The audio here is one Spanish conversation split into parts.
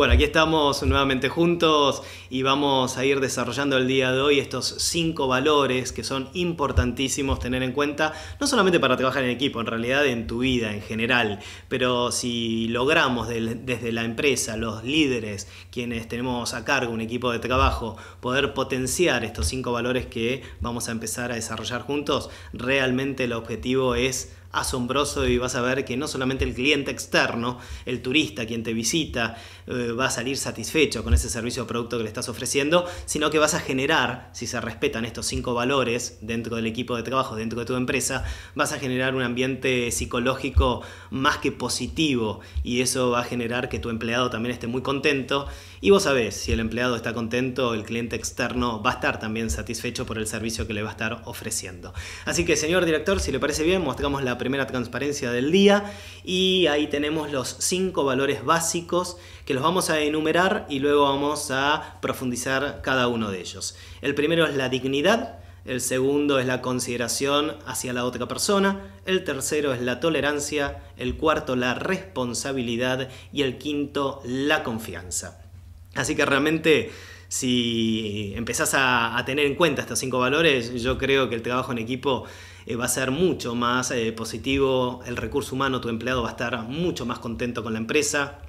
Bueno, aquí estamos nuevamente juntos y vamos a ir desarrollando el día de hoy estos cinco valores que son importantísimos tener en cuenta, no solamente para trabajar en equipo, en realidad en tu vida en general, pero si logramos desde la empresa, los líderes, quienes tenemos a cargo un equipo de trabajo, poder potenciar estos cinco valores que vamos a empezar a desarrollar juntos, realmente el objetivo es asombroso y vas a ver que no solamente el cliente externo, el turista, quien te visita, eh, va a salir satisfecho con ese servicio o producto que le estás ofreciendo, sino que vas a generar, si se respetan estos cinco valores dentro del equipo de trabajo, dentro de tu empresa, vas a generar un ambiente psicológico más que positivo y eso va a generar que tu empleado también esté muy contento y vos sabés, si el empleado está contento, el cliente externo va a estar también satisfecho por el servicio que le va a estar ofreciendo. Así que, señor director, si le parece bien, mostramos la primera transparencia del día y ahí tenemos los cinco valores básicos que los vamos a enumerar y luego vamos a profundizar cada uno de ellos. El primero es la dignidad, el segundo es la consideración hacia la otra persona, el tercero es la tolerancia, el cuarto la responsabilidad y el quinto la confianza. Así que realmente si empezás a, tener en cuenta estos cinco valores, yo creo que el trabajo en equipo eh, va a ser mucho más eh, positivo, el recurso humano, tu empleado va a estar mucho más contento con la empresa,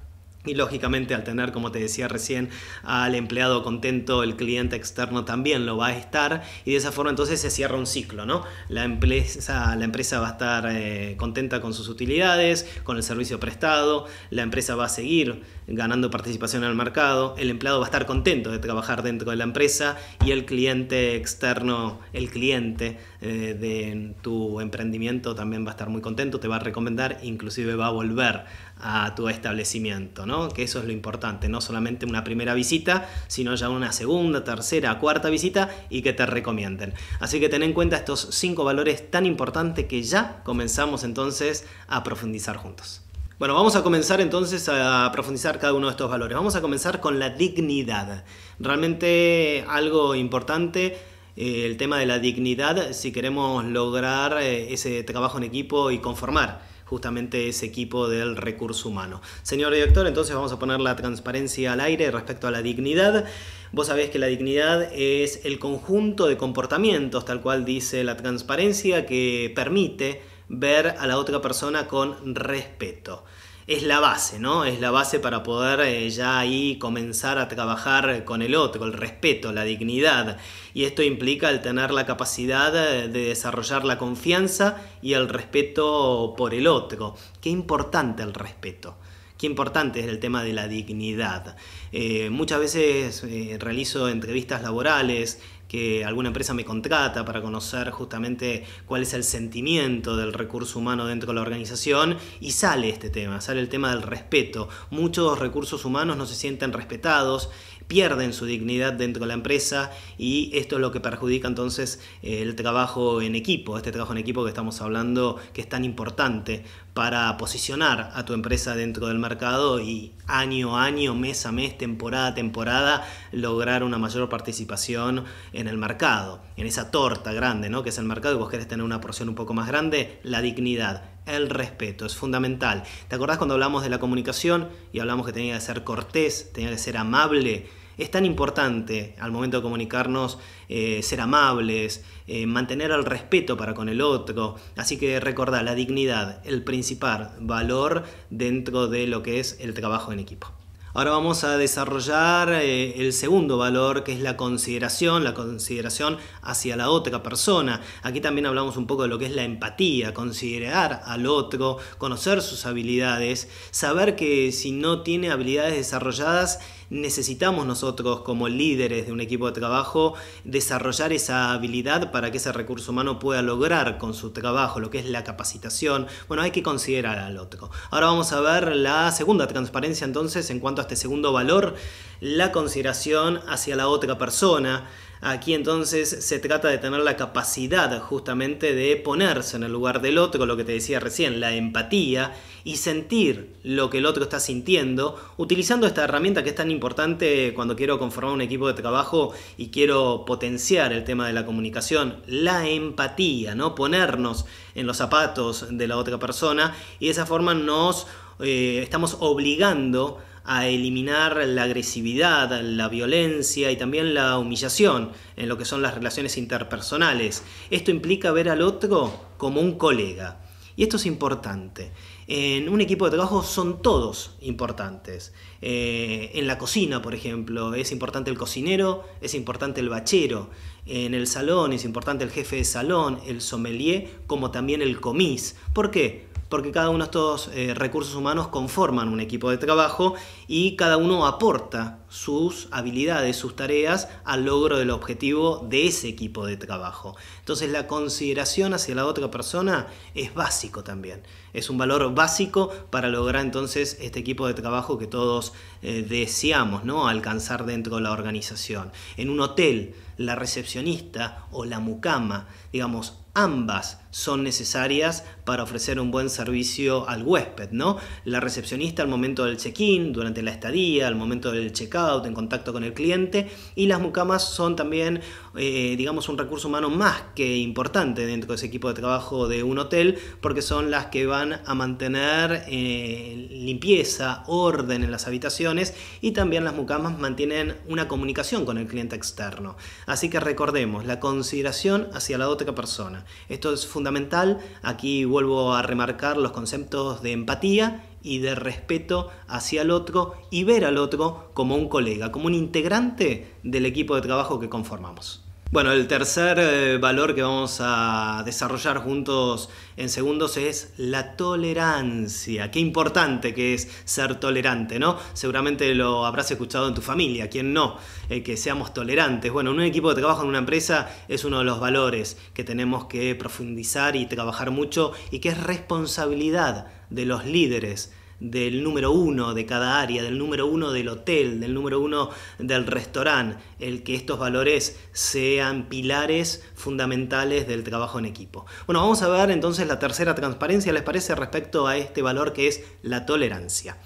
y lógicamente al tener, como te decía recién, al empleado contento, el cliente externo también lo va a estar y de esa forma entonces se cierra un ciclo, ¿no? La empresa, la empresa va a estar eh, contenta con sus utilidades, con el servicio prestado, la empresa va a seguir ganando participación en el mercado, el empleado va a estar contento de trabajar dentro de la empresa y el cliente externo, el cliente eh, de tu emprendimiento también va a estar muy contento, te va a recomendar, inclusive va a volver a tu establecimiento, ¿no? Que eso es lo importante, no solamente una primera visita, sino ya una segunda, tercera, cuarta visita y que te recomienden. Así que ten en cuenta estos cinco valores tan importantes que ya comenzamos entonces a profundizar juntos. Bueno, vamos a comenzar entonces a profundizar cada uno de estos valores. Vamos a comenzar con la dignidad. Realmente algo importante eh, el tema de la dignidad si queremos lograr eh, ese trabajo en equipo y conformar justamente ese equipo del recurso humano. Señor director, entonces vamos a poner la transparencia al aire respecto a la dignidad. Vos sabés que la dignidad es el conjunto de comportamientos, tal cual dice la transparencia, que permite ver a la otra persona con respeto es la base, ¿no? Es la base para poder eh, ya ahí comenzar a trabajar con el otro, el respeto, la dignidad. Y esto implica el tener la capacidad eh, de desarrollar la confianza y el respeto por el otro. Qué importante el respeto. Qué importante es el tema de la dignidad. Eh, muchas veces realizo entrevistas laborales, que alguna empresa me contrata para conocer justamente cuál es el sentimiento del recurso humano dentro de la organización y sale este tema, sale el tema del respeto. Muchos recursos humanos no se sienten respetados pierden su dignidad dentro de la empresa y esto es lo que perjudica entonces eh, el trabajo en equipo, este trabajo en equipo que estamos hablando que es tan importante para posicionar a tu empresa dentro del mercado y año a año, mes a mes, temporada a temporada, lograr una mayor participación en el mercado, en esa torta grande ¿no? que es el mercado y vos querés tener una porción un poco más grande, la dignidad, el respeto, es fundamental. ¿Te acordás cuando hablamos de la comunicación y hablamos que tenía que ser cortés, tenía que ser amable? es tan importante al momento de comunicarnos eh, ser amables, eh, mantener el respeto para con el otro. Así que recordar la dignidad, el principal valor dentro de lo que es el trabajo en equipo. Ahora vamos a desarrollar eh, el segundo valor que es la consideración, la consideración hacia la otra persona. Aquí también hablamos un poco de lo que es la empatía, considerar al otro, conocer sus habilidades, saber que si no tiene habilidades desarrolladas, necesitamos nosotros como líderes de un equipo de trabajo desarrollar esa habilidad para que ese recurso humano pueda lograr con su trabajo lo que es la capacitación. Bueno, hay que considerar al otro. Ahora vamos a ver la segunda transparencia entonces en cuanto a este segundo valor, la consideración hacia la otra persona. Aquí entonces se trata de tener la capacidad justamente de ponerse en el lugar del otro, lo que te decía recién, la empatía y sentir lo que el otro está sintiendo, utilizando esta herramienta que es tan importante cuando quiero conformar un equipo de trabajo y quiero potenciar el tema de la comunicación, la empatía, ¿no? Ponernos en los zapatos de la otra persona y de esa forma nos eh, estamos obligando a eliminar la agresividad, la violencia y también la humillación en lo que son las relaciones interpersonales. Esto implica ver al otro como un colega. Y esto es importante. En un equipo de trabajo son todos importantes. Eh, en la cocina, por ejemplo, es importante el cocinero, es importante el bachero. En el salón es importante el jefe de salón, el sommelier, como también el comis. ¿Por qué? porque cada uno de estos eh, recursos humanos conforman un equipo de trabajo y cada uno aporta sus habilidades, sus tareas al logro del objetivo de ese equipo de trabajo. Entonces la consideración hacia la otra persona es básico también, es un valor básico para lograr entonces este equipo de trabajo que todos eh, deseamos ¿no? alcanzar dentro de la organización. En un hotel, la recepcionista o la mucama, digamos, ambas son necesarias para ofrecer un buen servicio al huésped, ¿no? La recepcionista al momento del check-in, durante la estadía, al momento del check-out, en contacto con el cliente, y las mucamas son también, eh, digamos, un recurso humano más que importante dentro de ese equipo de trabajo de un hotel, porque son las que van a mantener eh, limpieza, orden en las habitaciones, y también las mucamas mantienen una comunicación con el cliente externo. Así que recordemos, la consideración hacia la otra persona. Esto es fundamental fundamental. Aquí vuelvo a remarcar los conceptos de empatía y de respeto hacia el otro y ver al otro como un colega, como un integrante del equipo de trabajo que conformamos. Bueno, el tercer eh, valor que vamos a desarrollar juntos en segundos es la tolerancia. Qué importante que es ser tolerante, ¿no? Seguramente lo habrás escuchado en tu familia, ¿quién no? Eh, que seamos tolerantes. Bueno, en un equipo de trabajo en una empresa es uno de los valores que tenemos que profundizar y trabajar mucho y que es responsabilidad de los líderes del número uno de cada área, del número uno del hotel, del número uno del restaurante, el que estos valores sean pilares fundamentales del trabajo en equipo. Bueno, vamos a ver entonces la tercera transparencia, ¿les parece? Respecto a este valor que es la tolerancia.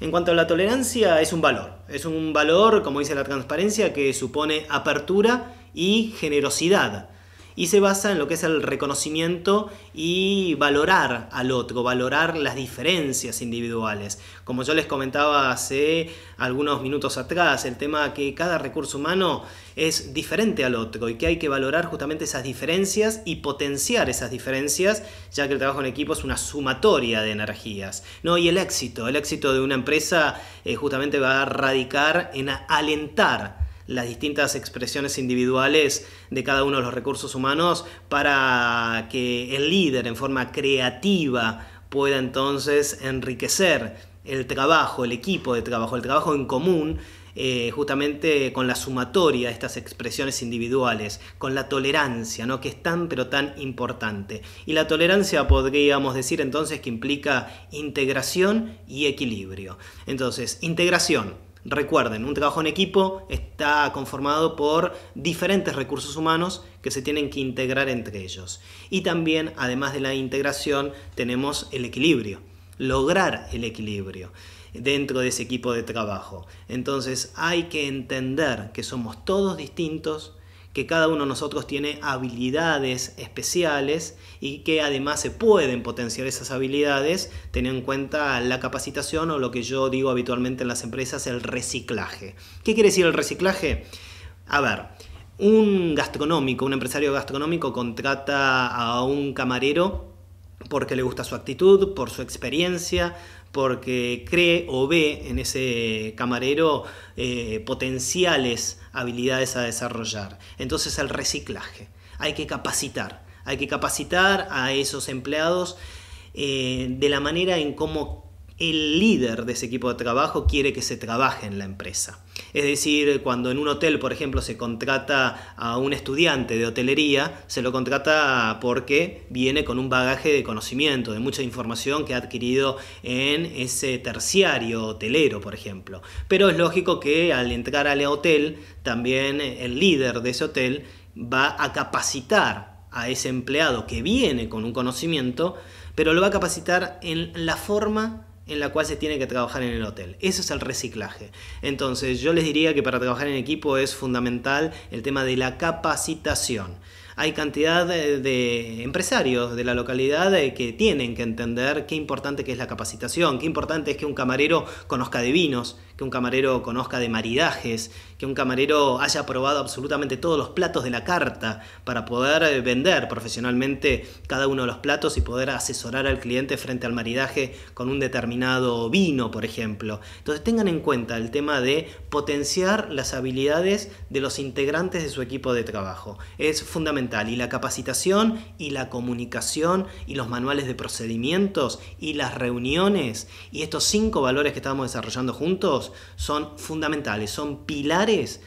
En cuanto a la tolerancia, es un valor. Es un valor, como dice la transparencia, que supone apertura y generosidad y se basa en lo que es el reconocimiento y valorar al otro, valorar las diferencias individuales. Como yo les comentaba hace algunos minutos atrás, el tema que cada recurso humano es diferente al otro y que hay que valorar justamente esas diferencias y potenciar esas diferencias, ya que el trabajo en equipo es una sumatoria de energías. ¿no? Y el éxito, el éxito de una empresa eh, justamente va a radicar en alentar las distintas expresiones individuales de cada uno de los recursos humanos para que el líder en forma creativa pueda entonces enriquecer el trabajo, el equipo de trabajo, el trabajo en común, eh, justamente con la sumatoria de estas expresiones individuales, con la tolerancia, ¿no? que es tan pero tan importante. Y la tolerancia podríamos decir entonces que implica integración y equilibrio. Entonces, integración, Recuerden, un trabajo en equipo está conformado por diferentes recursos humanos que se tienen que integrar entre ellos. Y también, además de la integración, tenemos el equilibrio, lograr el equilibrio dentro de ese equipo de trabajo. Entonces hay que entender que somos todos distintos, que cada uno de nosotros tiene habilidades especiales y que además se pueden potenciar esas habilidades teniendo en cuenta la capacitación o lo que yo digo habitualmente en las empresas, el reciclaje. ¿Qué quiere decir el reciclaje? A ver, un gastronómico, un empresario gastronómico contrata a un camarero porque le gusta su actitud, por su experiencia, porque cree o ve en ese camarero eh, potenciales habilidades a desarrollar. Entonces el reciclaje, hay que capacitar, hay que capacitar a esos empleados eh, de la manera en cómo el líder de ese equipo de trabajo quiere que se trabaje en la empresa. Es decir, cuando en un hotel, por ejemplo, se contrata a un estudiante de hotelería, se lo contrata porque viene con un bagaje de conocimiento, de mucha información que ha adquirido en ese terciario hotelero, por ejemplo. Pero es lógico que al entrar al hotel, también el líder de ese hotel va a capacitar a ese empleado que viene con un conocimiento, pero lo va a capacitar en la forma en la cual se tiene que trabajar en el hotel. Eso es el reciclaje. Entonces yo les diría que para trabajar en equipo es fundamental el tema de la capacitación. Hay cantidad eh, de, empresarios de la localidad eh, que tienen que entender qué importante que es la capacitación, qué importante es que un camarero conozca de vinos, que un camarero conozca de maridajes, que un camarero haya probado absolutamente todos los platos de la carta para poder eh, vender profesionalmente cada uno de los platos y poder asesorar al cliente frente al maridaje con un determinado vino, por ejemplo. Entonces tengan en cuenta el tema de potenciar las habilidades de los integrantes de su equipo de trabajo. Es fundamental y la capacitación y la comunicación y los manuales de procedimientos y las reuniones y estos cinco valores que estamos desarrollando juntos son fundamentales, son pilares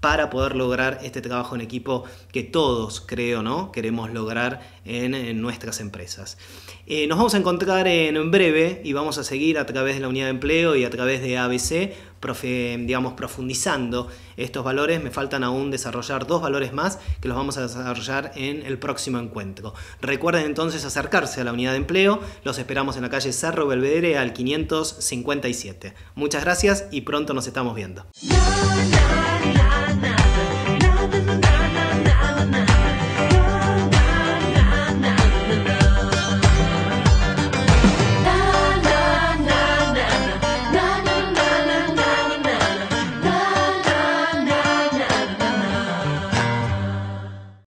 para poder lograr este trabajo en equipo que todos, creo, ¿no? queremos lograr en, nuestras empresas. Eh, nos vamos a encontrar en breve y vamos a seguir a través de la unidad de empleo y a través de ABC digamos, profundizando estos valores. Me faltan aún desarrollar dos valores más que los vamos a desarrollar en el próximo encuentro. Recuerden entonces acercarse a la unidad de empleo. Los esperamos en la calle Cerro Belvedere al 557. Muchas gracias y pronto nos estamos viendo.